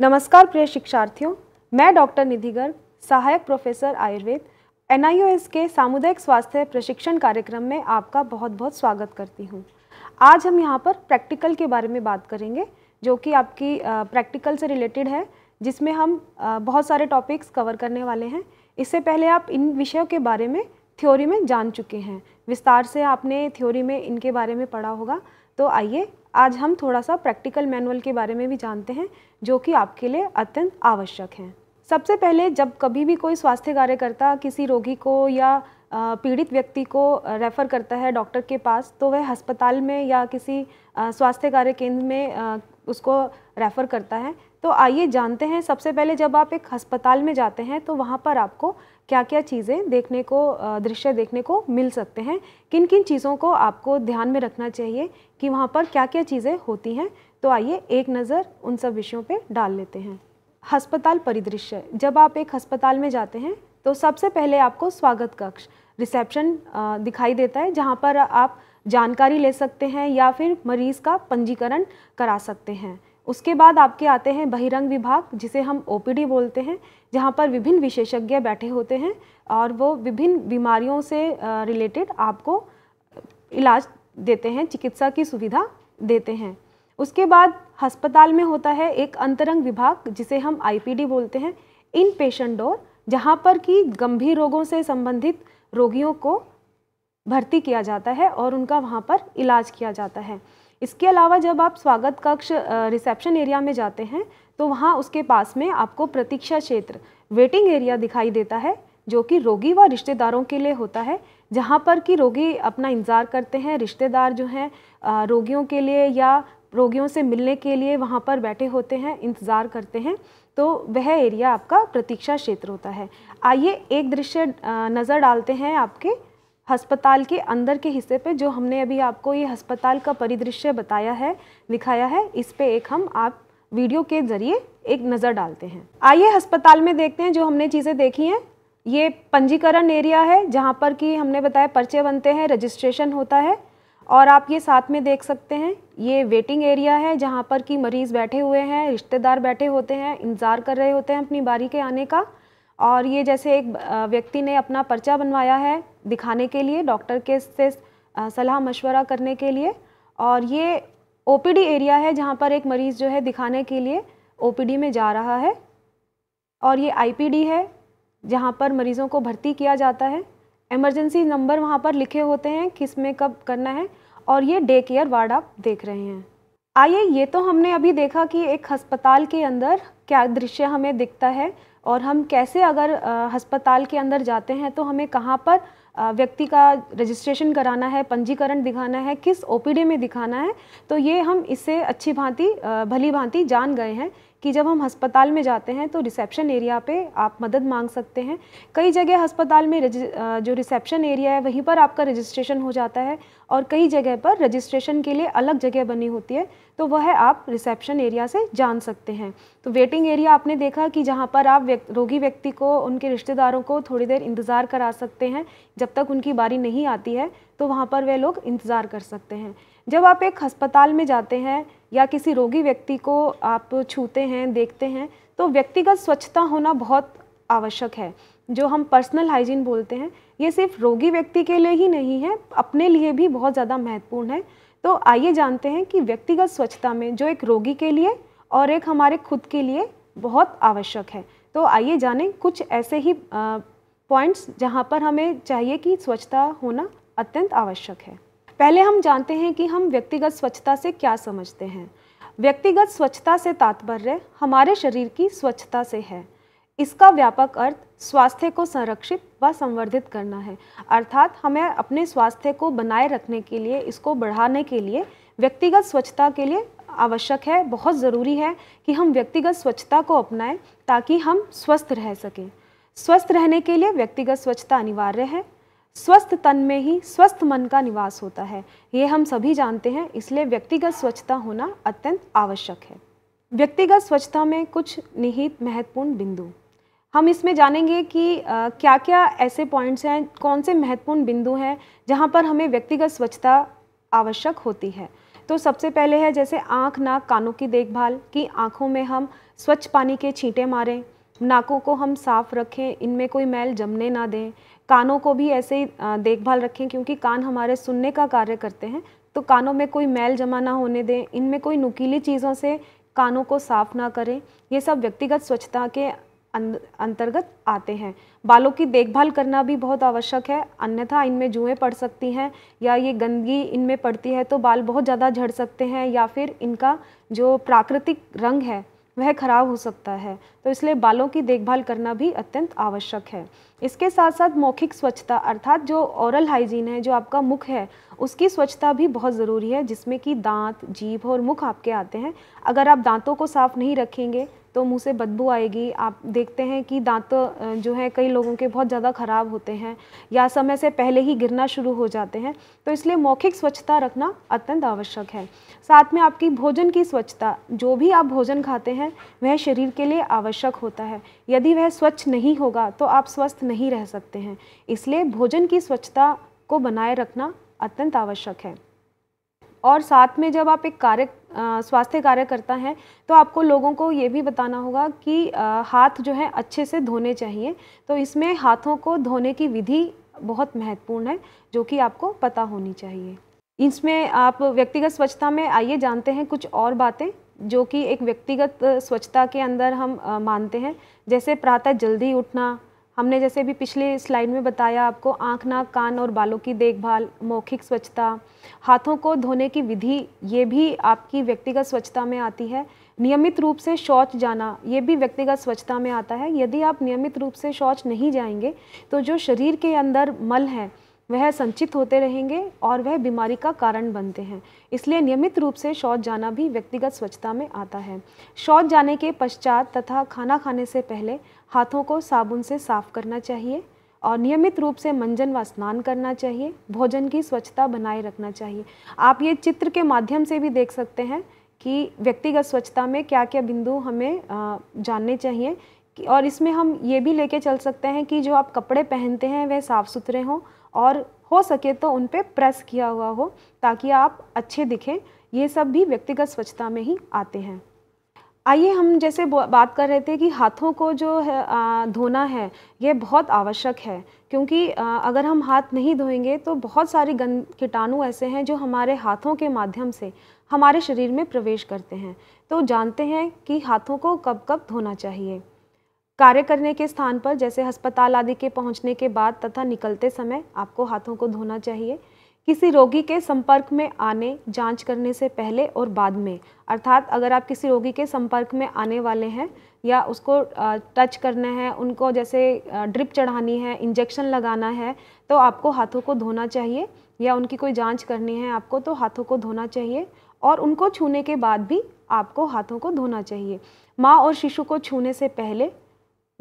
नमस्कार प्रिय शिक्षार्थियों मैं डॉक्टर निधि गर्ग सहायक प्रोफेसर आयुर्वेद एन के सामुदायिक स्वास्थ्य प्रशिक्षण कार्यक्रम में आपका बहुत बहुत स्वागत करती हूँ आज हम यहाँ पर प्रैक्टिकल के बारे में बात करेंगे जो कि आपकी प्रैक्टिकल से रिलेटेड है जिसमें हम बहुत सारे टॉपिक्स कवर करने वाले हैं इससे पहले आप इन विषयों के बारे में थ्योरी में जान चुके हैं विस्तार से आपने थ्योरी में इनके बारे में पढ़ा होगा तो आइए आज हम थोड़ा सा प्रैक्टिकल मैनुअल के बारे में भी जानते हैं जो कि आपके लिए अत्यंत आवश्यक हैं सबसे पहले जब कभी भी कोई स्वास्थ्य कार्यकर्ता किसी रोगी को या पीड़ित व्यक्ति को रेफ़र करता है डॉक्टर के पास तो वह अस्पताल में या किसी स्वास्थ्य कार्य केंद्र में उसको रेफ़र करता है तो आइए जानते हैं सबसे पहले जब आप एक अस्पताल में जाते हैं तो वहाँ पर आपको क्या क्या चीज़ें देखने को दृश्य देखने को मिल सकते हैं किन किन चीज़ों को आपको ध्यान में रखना चाहिए कि वहाँ पर क्या क्या चीज़ें होती हैं तो आइए एक नज़र उन सब विषयों पर डाल लेते हैं अस्पताल परिदृश्य जब आप एक अस्पताल में जाते हैं तो सबसे पहले आपको स्वागत कक्ष रिसेप्शन दिखाई देता है जहाँ पर आप जानकारी ले सकते हैं या फिर मरीज़ का पंजीकरण करा सकते हैं उसके बाद आपके आते हैं बहिरंग विभाग जिसे हम ओ बोलते हैं जहाँ पर विभिन्न विशेषज्ञ बैठे होते हैं और वो विभिन्न बीमारियों से रिलेटेड आपको इलाज देते हैं चिकित्सा की सुविधा देते हैं उसके बाद अस्पताल में होता है एक अंतरंग विभाग जिसे हम आईपीडी बोलते हैं इन पेशेंट डोर जहाँ पर कि गंभीर रोगों से संबंधित रोगियों को भर्ती किया जाता है और उनका वहाँ पर इलाज किया जाता है इसके अलावा जब आप स्वागत कक्ष रिसेप्शन एरिया में जाते हैं तो वहाँ उसके पास में आपको प्रतीक्षा क्षेत्र वेटिंग एरिया दिखाई देता है जो कि रोगी व रिश्तेदारों के लिए होता है जहाँ पर कि रोगी अपना इंतज़ार करते हैं रिश्तेदार जो हैं रोगियों के लिए या रोगियों से मिलने के लिए वहाँ पर बैठे होते हैं इंतज़ार करते हैं तो वह एरिया आपका प्रतीक्षा क्षेत्र होता है आइए एक दृश्य नज़र डालते हैं आपके अस्पताल के अंदर के हिस्से पे जो हमने अभी आपको ये अस्पताल का परिदृश्य बताया है दिखाया है इस पे एक हम आप वीडियो के ज़रिए एक नज़र डालते हैं आइए अस्पताल में देखते हैं जो हमने चीज़ें देखी हैं ये पंजीकरण एरिया है जहाँ पर कि हमने बताया पर्चे बनते हैं रजिस्ट्रेशन होता है और आप ये साथ में देख सकते हैं ये वेटिंग एरिया है जहाँ पर कि मरीज़ बैठे हुए हैं रिश्तेदार बैठे होते हैं इंतज़ार कर रहे होते हैं अपनी बारी के आने का और ये जैसे एक व्यक्ति ने अपना पर्चा बनवाया है दिखाने के लिए डॉक्टर के से सलाह मशवरा करने के लिए और ये ओ एरिया है जहाँ पर एक मरीज़ जो है दिखाने के लिए ओ में जा रहा है और ये आई है जहाँ पर मरीज़ों को भर्ती किया जाता है एमरजेंसी नंबर वहाँ पर लिखे होते हैं किस में कब करना है और ये डे केयर वार्ड आप देख रहे हैं आइए ये तो हमने अभी देखा कि एक अस्पताल के अंदर क्या दृश्य हमें दिखता है और हम कैसे अगर अस्पताल के अंदर जाते हैं तो हमें कहाँ पर व्यक्ति का रजिस्ट्रेशन कराना है पंजीकरण दिखाना है किस ओपीडी में दिखाना है तो ये हम इससे अच्छी भांति भली भांति जान गए हैं कि जब हम अस्पताल में जाते हैं तो रिसेप्शन एरिया पे आप मदद मांग सकते हैं कई जगह अस्पताल में जो रिसेप्शन एरिया है वहीं पर आपका रजिस्ट्रेशन हो जाता है और कई जगह पर रजिस्ट्रेशन के लिए अलग जगह बनी होती है तो वह आप रिसेप्शन एरिया से जान सकते हैं तो वेटिंग एरिया आपने देखा कि जहाँ पर आप व्यक्त, रोगी व्यक्ति को उनके रिश्तेदारों को थोड़ी देर इंतज़ार करा सकते हैं जब तक उनकी बारी नहीं आती है तो वहाँ पर वे लोग इंतज़ार कर सकते हैं जब आप एक अस्पताल में जाते हैं या किसी रोगी व्यक्ति को आप छूते हैं देखते हैं तो व्यक्तिगत स्वच्छता होना बहुत आवश्यक है जो हम पर्सनल हाइजीन बोलते हैं ये सिर्फ रोगी व्यक्ति के लिए ही नहीं है अपने लिए भी बहुत ज़्यादा महत्वपूर्ण है तो आइए जानते हैं कि व्यक्तिगत स्वच्छता में जो एक रोगी के लिए और एक हमारे खुद के लिए बहुत आवश्यक है तो आइए जानें कुछ ऐसे ही पॉइंट्स जहाँ पर हमें चाहिए कि स्वच्छता होना अत्यंत आवश्यक है पहले हम जानते हैं कि हम व्यक्तिगत स्वच्छता से क्या समझते हैं व्यक्तिगत स्वच्छता से तात्पर्य हमारे शरीर की स्वच्छता से है इसका व्यापक अर्थ स्वास्थ्य को संरक्षित व संवर्धित करना है अर्थात हमें अपने स्वास्थ्य को बनाए रखने के लिए इसको बढ़ाने के लिए व्यक्तिगत स्वच्छता के लिए आवश्यक है बहुत ज़रूरी है कि हम व्यक्तिगत स्वच्छता को अपनाएं ताकि हम स्वस्थ रह सकें स्वस्थ रहने के लिए व्यक्तिगत स्वच्छता अनिवार्य है स्वस्थ तन में ही स्वस्थ मन का निवास होता है ये हम सभी जानते हैं इसलिए व्यक्तिगत स्वच्छता होना अत्यंत आवश्यक है व्यक्तिगत स्वच्छता में कुछ निहित महत्वपूर्ण बिंदु हम इसमें जानेंगे कि आ, क्या क्या ऐसे पॉइंट्स हैं कौन से महत्वपूर्ण बिंदु हैं जहाँ पर हमें व्यक्तिगत स्वच्छता आवश्यक होती है तो सबसे पहले है जैसे आँख नाक कानों की देखभाल कि आँखों में हम स्वच्छ पानी के छींटे मारें नाकों को हम साफ रखें इनमें कोई मैल जमने ना दें कानों को भी ऐसे ही देखभाल रखें क्योंकि कान हमारे सुनने का कार्य करते हैं तो कानों में कोई मैल जमा ना होने दें इनमें कोई नुकीली चीज़ों से कानों को साफ ना करें ये सब व्यक्तिगत स्वच्छता के अं, अंतर्गत आते हैं बालों की देखभाल करना भी बहुत आवश्यक है अन्यथा इनमें जुएँ पड़ सकती हैं या ये गंदगी इनमें पड़ती है तो बाल बहुत ज़्यादा झड़ सकते हैं या फिर इनका जो प्राकृतिक रंग है वह खराब हो सकता है तो इसलिए बालों की देखभाल करना भी अत्यंत आवश्यक है इसके साथ साथ मौखिक स्वच्छता अर्थात जो ओरल हाइजीन है जो आपका मुख है उसकी स्वच्छता भी बहुत ज़रूरी है जिसमें कि दांत जीभ और मुख आपके आते हैं अगर आप दांतों को साफ़ नहीं रखेंगे तो मुंह से बदबू आएगी आप देखते हैं कि दांत जो है कई लोगों के बहुत ज़्यादा ख़राब होते हैं या समय से पहले ही गिरना शुरू हो जाते हैं तो इसलिए मौखिक स्वच्छता रखना अत्यंत आवश्यक है साथ में आपकी भोजन की स्वच्छता जो भी आप भोजन खाते हैं वह शरीर के लिए आवश्यक होता है यदि वह स्वच्छ नहीं होगा तो आप स्वस्थ नहीं रह सकते हैं इसलिए भोजन की स्वच्छता को बनाए रखना अत्यंत आवश्यक है और साथ में जब आप एक कार्य स्वास्थ्य कार्यकर्ता हैं तो आपको लोगों को ये भी बताना होगा कि आ, हाथ जो है अच्छे से धोने चाहिए तो इसमें हाथों को धोने की विधि बहुत महत्वपूर्ण है जो कि आपको पता होनी चाहिए इसमें आप व्यक्तिगत स्वच्छता में आइए जानते हैं कुछ और बातें जो कि एक व्यक्तिगत स्वच्छता के अंदर हम मानते हैं जैसे प्रातः जल्दी उठना हमने जैसे भी पिछले स्लाइड में बताया आपको आँख नाक कान और बालों की देखभाल मौखिक स्वच्छता हाथों को धोने की विधि ये भी आपकी व्यक्तिगत स्वच्छता में आती है नियमित रूप से शौच जाना ये भी व्यक्तिगत स्वच्छता में आता है यदि आप नियमित रूप से शौच नहीं जाएंगे तो जो शरीर के अंदर मल है वह संचित होते रहेंगे और वह बीमारी का कारण बनते हैं इसलिए नियमित रूप से शौच जाना भी व्यक्तिगत स्वच्छता में आता है शौच जाने के पश्चात तथा खाना खाने से पहले हाथों को साबुन से साफ करना चाहिए और नियमित रूप से मंजन व स्नान करना चाहिए भोजन की स्वच्छता बनाए रखना चाहिए आप ये चित्र के माध्यम से भी देख सकते हैं कि व्यक्तिगत स्वच्छता में क्या क्या बिंदु हमें जानने चाहिए और इसमें हम ये भी लेके चल सकते हैं कि जो आप कपड़े पहनते हैं वह साफ़ सुथरे हों और हो सके तो उन पर प्रेस किया हुआ हो ताकि आप अच्छे दिखें ये सब भी व्यक्तिगत स्वच्छता में ही आते हैं आइए हम जैसे बात कर रहे थे कि हाथों को जो है धोना है ये बहुत आवश्यक है क्योंकि अगर हम हाथ नहीं धोएंगे तो बहुत सारे गंद कीटाणु ऐसे हैं जो हमारे हाथों के माध्यम से हमारे शरीर में प्रवेश करते हैं तो जानते हैं कि हाथों को कब कब धोना चाहिए कार्य करने के स्थान पर जैसे अस्पताल आदि के पहुंचने के बाद तथा निकलते समय आपको हाथों को धोना चाहिए किसी रोगी के संपर्क में आने जांच करने से पहले और बाद में अर्थात अगर आप किसी रोगी के संपर्क में आने वाले हैं या उसको टच करना है उनको जैसे ड्रिप चढ़ानी है इंजेक्शन लगाना है तो आपको हाथों को धोना चाहिए या उनकी कोई जांच करनी है आपको तो हाथों को धोना चाहिए और उनको छूने के बाद भी आपको हाथों को धोना चाहिए माँ और शिशु को छूने से पहले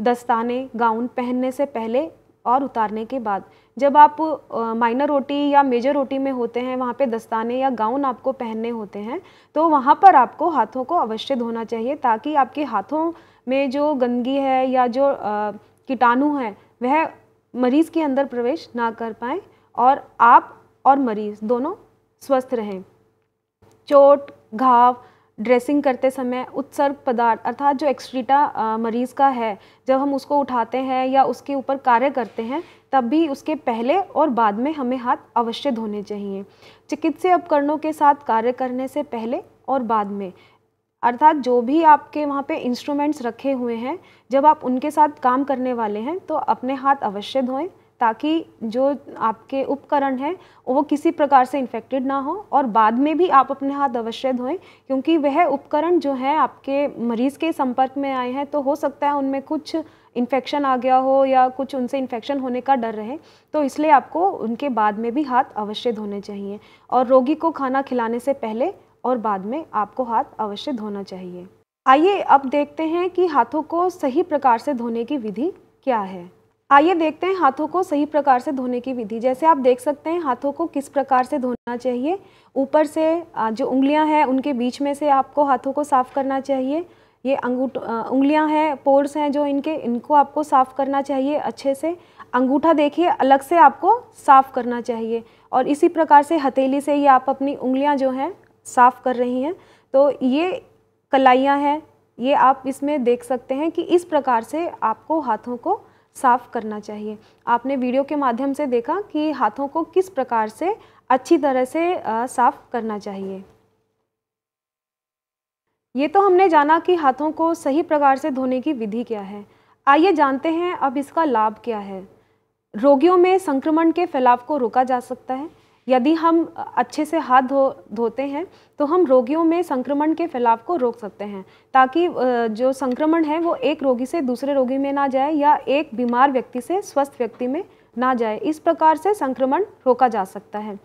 दस्ताने गाउन पहनने से पहले और उतारने के बाद जब आप माइनर रोटी या मेजर रोटी में होते हैं वहाँ पे दस्ताने या गाउन आपको पहनने होते हैं तो वहाँ पर आपको हाथों को अवश्य धोना चाहिए ताकि आपके हाथों में जो गंदगी है या जो कीटाणु है वह मरीज़ के अंदर प्रवेश ना कर पाए और आप और मरीज़ दोनों स्वस्थ रहें चोट घाव ड्रेसिंग करते समय उत्सर्ग पदार्थ अर्थात जो एक्सट्रीटा मरीज़ का है जब हम उसको उठाते हैं या उसके ऊपर कार्य करते हैं तब भी उसके पहले और बाद में हमें हाथ अवश्य धोने चाहिए चिकित्सीय उपकरणों के साथ कार्य करने से पहले और बाद में अर्थात जो भी आपके वहाँ पे इंस्ट्रूमेंट्स रखे हुए हैं जब आप उनके साथ काम करने वाले हैं तो अपने हाथ अवश्य धोएं ताकि जो आपके उपकरण हैं वो किसी प्रकार से इन्फेक्टेड ना हो और बाद में भी आप अपने हाथ अवश्य धोएं क्योंकि वह उपकरण जो है आपके मरीज़ के संपर्क में आए हैं तो हो सकता है उनमें कुछ इन्फेक्शन आ गया हो या कुछ उनसे इन्फेक्शन होने का डर रहे तो इसलिए आपको उनके बाद में भी हाथ अवश्य धोने चाहिए और रोगी को खाना खिलाने से पहले और बाद में आपको हाथ अवश्य धोना चाहिए आइए अब देखते हैं कि हाथों को सही प्रकार से धोने की विधि क्या है आइए देखते हैं हाथों को सही प्रकार से धोने की विधि जैसे आप देख सकते हैं हाथों को किस प्रकार से धोना चाहिए ऊपर से जो उंगलियां हैं उनके बीच में से आपको हाथों को साफ़ करना चाहिए ये अंगूठ उंगलियां हैं पोर्स हैं जो इनके इनको आपको साफ़ करना चाहिए अच्छे से अंगूठा देखिए अलग से आपको साफ़ करना चाहिए और इसी प्रकार से हथेली से ये आप अपनी उंगलियाँ जो हैं साफ़ कर रही हैं तो ये कलाइयाँ हैं ये आप इसमें देख सकते हैं कि इस प्रकार से आपको हाथों को साफ़ करना चाहिए आपने वीडियो के माध्यम से देखा कि हाथों को किस प्रकार से अच्छी तरह से साफ़ करना चाहिए ये तो हमने जाना कि हाथों को सही प्रकार से धोने की विधि क्या है आइए जानते हैं अब इसका लाभ क्या है रोगियों में संक्रमण के फैलाव को रोका जा सकता है यदि हम अच्छे से हाथ धो धोते हैं तो हम रोगियों में संक्रमण के फैलाव को रोक सकते हैं ताकि जो संक्रमण है वो एक रोगी से दूसरे रोगी में ना जाए या एक बीमार व्यक्ति से स्वस्थ व्यक्ति में ना जाए इस प्रकार से संक्रमण रोका जा सकता है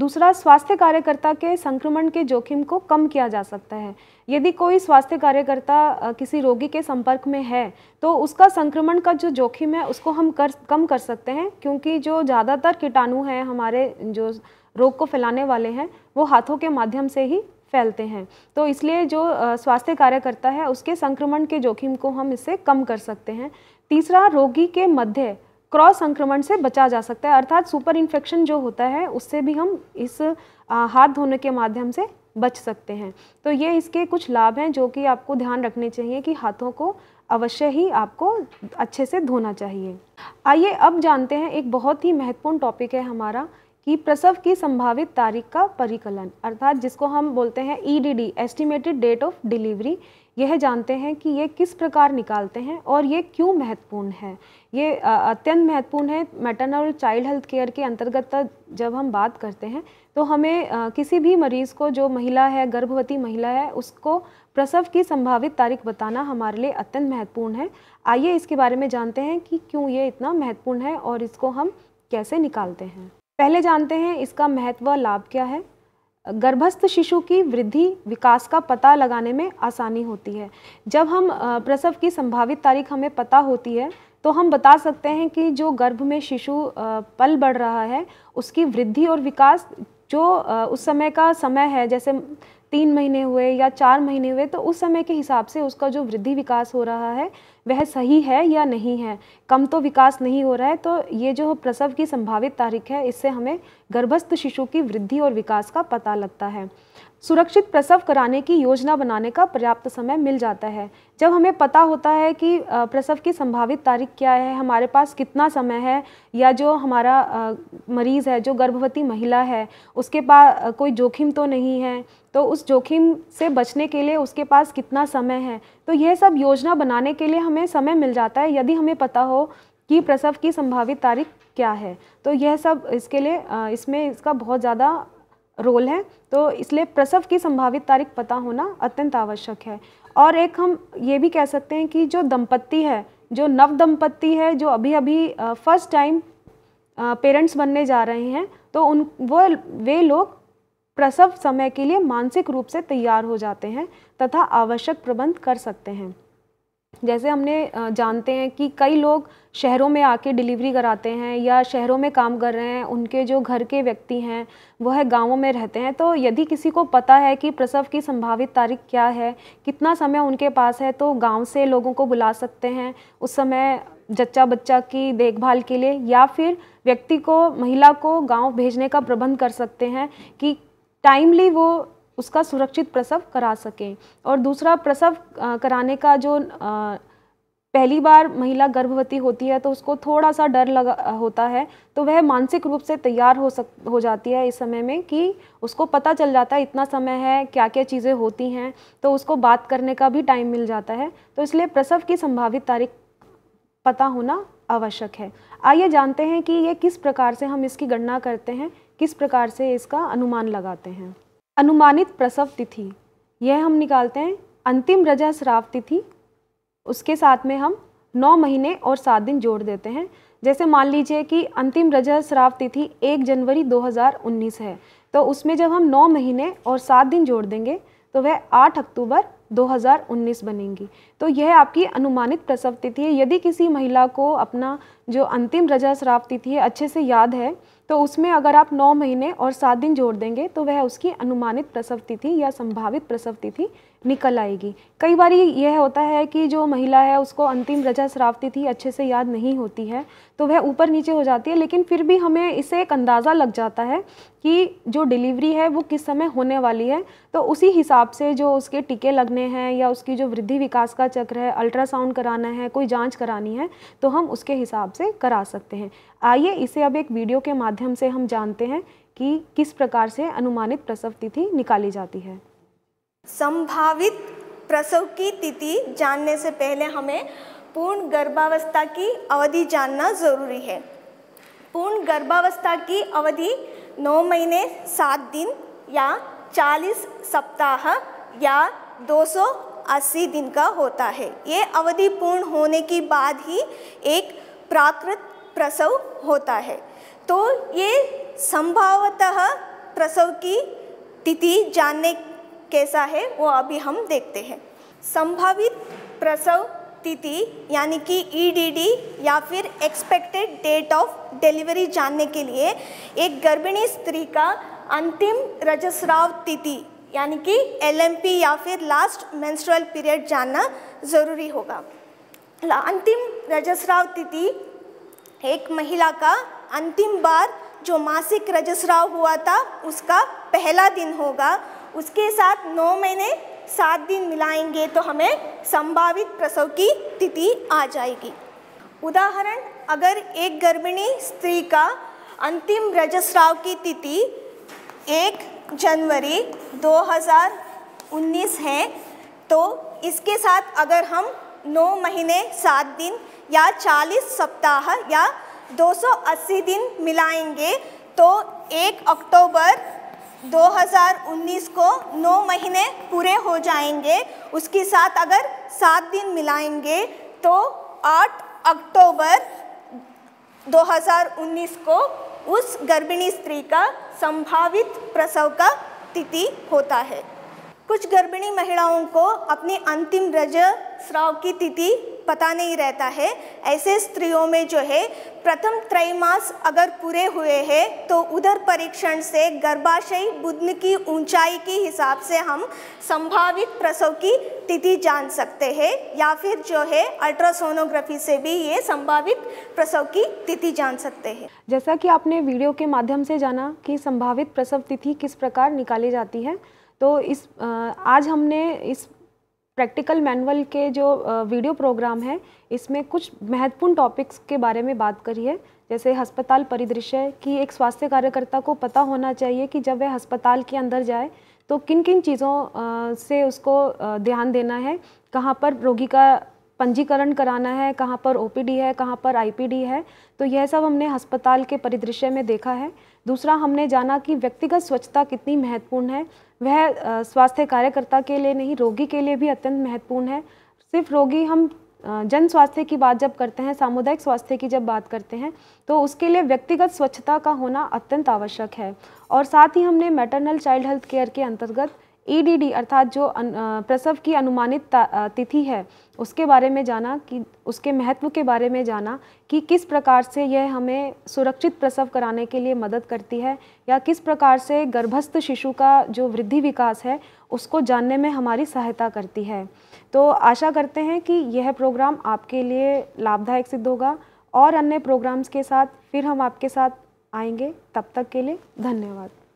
दूसरा स्वास्थ्य कार्यकर्ता के संक्रमण के जोखिम को कम किया जा सकता है यदि कोई स्वास्थ्य कार्यकर्ता किसी रोगी के संपर्क में है तो उसका संक्रमण का जो जोखिम है उसको हम कर कम कर सकते हैं क्योंकि जो ज़्यादातर कीटाणु हैं हमारे जो रोग को फैलाने वाले हैं वो हाथों के माध्यम से ही फैलते हैं तो इसलिए जो स्वास्थ्य कार्यकर्ता है उसके संक्रमण के जोखिम को हम इससे कम कर सकते हैं तीसरा रोगी के मध्य क्रॉस संक्रमण से बचा जा सकता है अर्थात सुपर इन्फेक्शन जो होता है उससे भी हम इस हाथ धोने के माध्यम से बच सकते हैं तो ये इसके कुछ लाभ हैं जो कि आपको ध्यान रखने चाहिए कि हाथों को अवश्य ही आपको अच्छे से धोना चाहिए आइए अब जानते हैं एक बहुत ही महत्वपूर्ण टॉपिक है हमारा कि प्रसव की संभावित तारीख का परिकलन अर्थात जिसको हम बोलते हैं E D D estimated date of delivery यह जानते हैं कि ये किस प्रकार निकालते हैं और ये क्यों महत्वपूर्ण है ये अत्यंत महत्वपूर्ण है मेटरनल चाइल्ड हेल्थ केयर के अंतर्गत जब हम बात करते हैं तो हमें किसी भी मरीज़ को जो महिला है गर्भवती महिला है उसको प्रसव की संभावित तारीख बताना हमारे लिए अत्यंत महत्वपूर्ण है आइए इसके बारे में जानते हैं कि क्यों ये इतना महत्वपूर्ण है और इसको हम कैसे निकालते हैं पहले जानते हैं इसका महत्व लाभ क्या है गर्भस्थ शिशु की वृद्धि विकास का पता लगाने में आसानी होती है जब हम प्रसव की संभावित तारीख हमें पता होती है तो हम बता सकते हैं कि जो गर्भ में शिशु पल बढ़ रहा है उसकी वृद्धि और विकास जो उस समय का समय है जैसे तीन महीने हुए या चार महीने हुए तो उस समय के हिसाब से उसका जो वृद्धि विकास हो रहा है वह सही है या नहीं है कम तो विकास नहीं हो रहा है तो ये जो प्रसव की संभावित तारीख है इससे हमें गर्भस्थ शिशु की वृद्धि और विकास का पता लगता है सुरक्षित प्रसव कराने की योजना बनाने का पर्याप्त समय मिल जाता है जब हमें पता होता है कि प्रसव की संभावित तारीख क्या है हमारे पास कितना समय है या जो हमारा मरीज़ है जो गर्भवती महिला है उसके पास कोई जोखिम तो नहीं है तो उस जोखिम से बचने के लिए उसके पास कितना समय है तो यह सब योजना बनाने के लिए हमें समय मिल जाता है यदि हमें पता हो कि प्रसव की संभावित तारीख क्या है तो यह सब इसके लिए इसमें इसका बहुत ज़्यादा रोल है तो इसलिए प्रसव की संभावित तारीख पता होना अत्यंत आवश्यक है और एक हम ये भी कह सकते हैं कि जो दंपत्ति है जो नव दंपत्ति है जो अभी अभी फर्स्ट टाइम पेरेंट्स बनने जा रहे हैं तो उन वो वे लोग प्रसव समय के लिए मानसिक रूप से तैयार हो जाते हैं तथा आवश्यक प्रबंध कर सकते हैं जैसे हमने जानते हैं कि कई लोग शहरों में आके डिलीवरी कराते हैं या शहरों में काम कर रहे हैं उनके जो घर के व्यक्ति हैं वह गांवों में रहते हैं तो यदि किसी को पता है कि प्रसव की संभावित तारीख क्या है कितना समय उनके पास है तो गांव से लोगों को बुला सकते हैं उस समय जच्चा बच्चा की देखभाल के लिए या फिर व्यक्ति को महिला को गाँव भेजने का प्रबंध कर सकते हैं कि टाइमली वो उसका सुरक्षित प्रसव करा सकें और दूसरा प्रसव कराने का जो पहली बार महिला गर्भवती होती है तो उसको थोड़ा सा डर लगा होता है तो वह मानसिक रूप से तैयार हो सक हो जाती है इस समय में कि उसको पता चल जाता है इतना समय है क्या क्या चीज़ें होती हैं तो उसको बात करने का भी टाइम मिल जाता है तो इसलिए प्रसव की संभावित तारीख पता होना आवश्यक है आइए जानते हैं कि ये किस प्रकार से हम इसकी गणना करते हैं किस प्रकार से इसका अनुमान लगाते हैं अनुमानित प्रसव तिथि यह हम निकालते हैं अंतिम रजा श्राव तिथि उसके साथ में हम नौ महीने और सात दिन जोड़ देते हैं जैसे मान लीजिए कि अंतिम रजा श्राव तिथि एक जनवरी 2019 है तो उसमें जब हम नौ महीने और सात दिन जोड़ देंगे तो वह आठ अक्टूबर 2019 बनेंगी तो यह आपकी अनुमानित प्रसव तिथि है यदि किसी महिला को अपना जो अंतिम रजा श्राप तिथि है अच्छे से याद है तो उसमें अगर आप नौ महीने और सात दिन जोड़ देंगे तो वह उसकी अनुमानित प्रसव तिथि या संभावित प्रसव तिथि निकल आएगी कई बार यह होता है कि जो महिला है उसको अंतिम रजा श्राप तिथि अच्छे से याद नहीं होती है तो वह ऊपर नीचे हो जाती है लेकिन फिर भी हमें इसे एक अंदाज़ा लग जाता है कि जो डिलीवरी है वो किस समय होने वाली है तो उसी हिसाब से जो उसके टीके लगने हैं या उसकी जो वृद्धि विकास का का चक्र है अल्ट्रासाउंड कराना है कोई जांच करानी है तो हम उसके हिसाब से करा सकते हैं आइए इसे अब एक वीडियो के माध्यम से हम जानते हैं कि किस प्रकार से अनुमानित प्रसव तिथि निकाली जाती है संभावित प्रसव की तिथि जानने से पहले हमें पूर्ण गर्भावस्था की अवधि जानना जरूरी है पूर्ण गर्भावस्था की अवधि 9 महीने 7 दिन या 40 सप्ताह या 200 अस्सी दिन का होता है ये अवधि पूर्ण होने के बाद ही एक प्राकृत प्रसव होता है तो ये संभावतः प्रसव की तिथि जानने कैसा है वो अभी हम देखते हैं संभावित प्रसव तिथि यानी कि ईडीडी e या फिर एक्सपेक्टेड डेट ऑफ डिलीवरी जानने के लिए एक गर्भिणी स्त्री का अंतिम रजस्राव तिथि यानी कि एलएमपी या फिर लास्ट मेंस्ट्रुअल पीरियड जानना ज़रूरी होगा अंतिम रजस्राव तिथि एक महिला का अंतिम बार जो मासिक रजस्राव हुआ था उसका पहला दिन होगा उसके साथ नौ महीने सात दिन मिलाएंगे तो हमें संभावित प्रसव की तिथि आ जाएगी उदाहरण अगर एक गर्भिणी स्त्री का अंतिम रजस्राव की तिथि एक जनवरी 2019 है तो इसके साथ अगर हम 9 महीने 7 दिन या 40 सप्ताह या 280 दिन मिलाएंगे तो 1 अक्टूबर 2019 को 9 महीने पूरे हो जाएंगे उसके साथ अगर सात दिन मिलाएंगे तो 8 अक्टूबर 2019 को उस गर्भिणी स्त्री का संभावित प्रसव का तिथि होता है कुछ गर्भिणी महिलाओं को अपनी अंतिम रज स्राव की तिथि पता नहीं रहता है ऐसे स्त्रियों में जो है प्रथम त्रैमास अगर पूरे हुए हैं तो उधर परीक्षण से गर्भाशय बुद्ध की ऊंचाई के हिसाब से हम संभावित प्रसव की तिथि जान सकते हैं या फिर जो है अल्ट्रासोनोग्राफी से भी ये संभावित प्रसव की तिथि जान सकते हैं जैसा कि आपने वीडियो के माध्यम से जाना कि संभावित प्रसव तिथि किस प्रकार निकाली जाती है तो इस आज हमने इस प्रैक्टिकल मैनुअल के जो वीडियो प्रोग्राम है इसमें कुछ महत्वपूर्ण टॉपिक्स के बारे में बात करी है जैसे अस्पताल परिदृश्य कि एक स्वास्थ्य कार्यकर्ता को पता होना चाहिए कि जब वह अस्पताल के अंदर जाए तो किन किन चीज़ों से उसको ध्यान देना है कहाँ पर रोगी का पंजीकरण कराना है कहाँ पर ओपीडी है कहाँ पर आईपीडी है तो यह सब हमने अस्पताल के परिदृश्य में देखा है दूसरा हमने जाना कि व्यक्तिगत स्वच्छता कितनी महत्वपूर्ण है वह स्वास्थ्य कार्यकर्ता के लिए नहीं रोगी के लिए भी अत्यंत महत्वपूर्ण है सिर्फ रोगी हम जन स्वास्थ्य की बात जब करते हैं सामुदायिक स्वास्थ्य की जब बात करते हैं तो उसके लिए व्यक्तिगत स्वच्छता का होना अत्यंत आवश्यक है और साथ ही हमने मैटरनल चाइल्ड हेल्थ केयर के अंतर्गत ईडीडी e अर्थात जो प्रसव की अनुमानित तिथि है उसके बारे में जाना कि उसके महत्व के बारे में जाना कि किस प्रकार से यह हमें सुरक्षित प्रसव कराने के लिए मदद करती है या किस प्रकार से गर्भस्थ शिशु का जो वृद्धि विकास है उसको जानने में हमारी सहायता करती है तो आशा करते हैं कि यह प्रोग्राम आपके लिए लाभदायक सिद्ध होगा और अन्य प्रोग्राम्स के साथ फिर हम आपके साथ आएंगे तब तक के लिए धन्यवाद